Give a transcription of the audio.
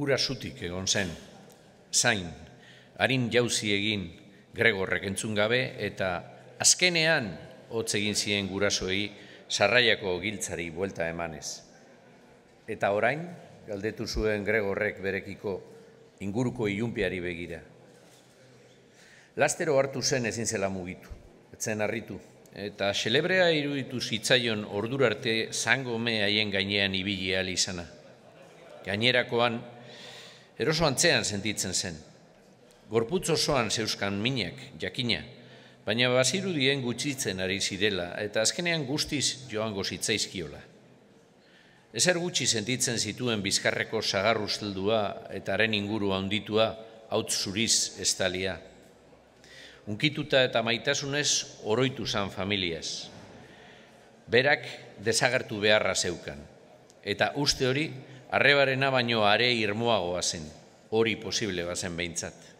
ura egon zen, zain, harin jauzi egin Gregorrek entzun gabe eta azkenean hotz egin ziren gurasoei sarraiako giltzari buelta emanez. Eta orain, galdetu zuen Gregorrek berekiko inguruko ilunpiari begira. Lastero hartu zen ezin zela mugitu, etzen harritu, eta xelebrea iruditu zitzaion ordurarte zango me haien gainean ibili izana. Gainerakoan, eroso antzean sentitzen zen. Gorputz osoan zeuskan minek, jakina, baina bazirudien gutxitzen ari zirela eta azkenean guztiz joango zitzaizkiola. Ezer gutxi sentitzen zituen bizkarreko sagarrusteldua eta haren inguru handitua hautz zuriz estalia. Unkituta eta maitasunez oroitu zan familiaz. Berak desagertu beharra zeukan. Eta uste hori, Arrebarena baino are irmoagoa zen, hori posible bazen behintzat.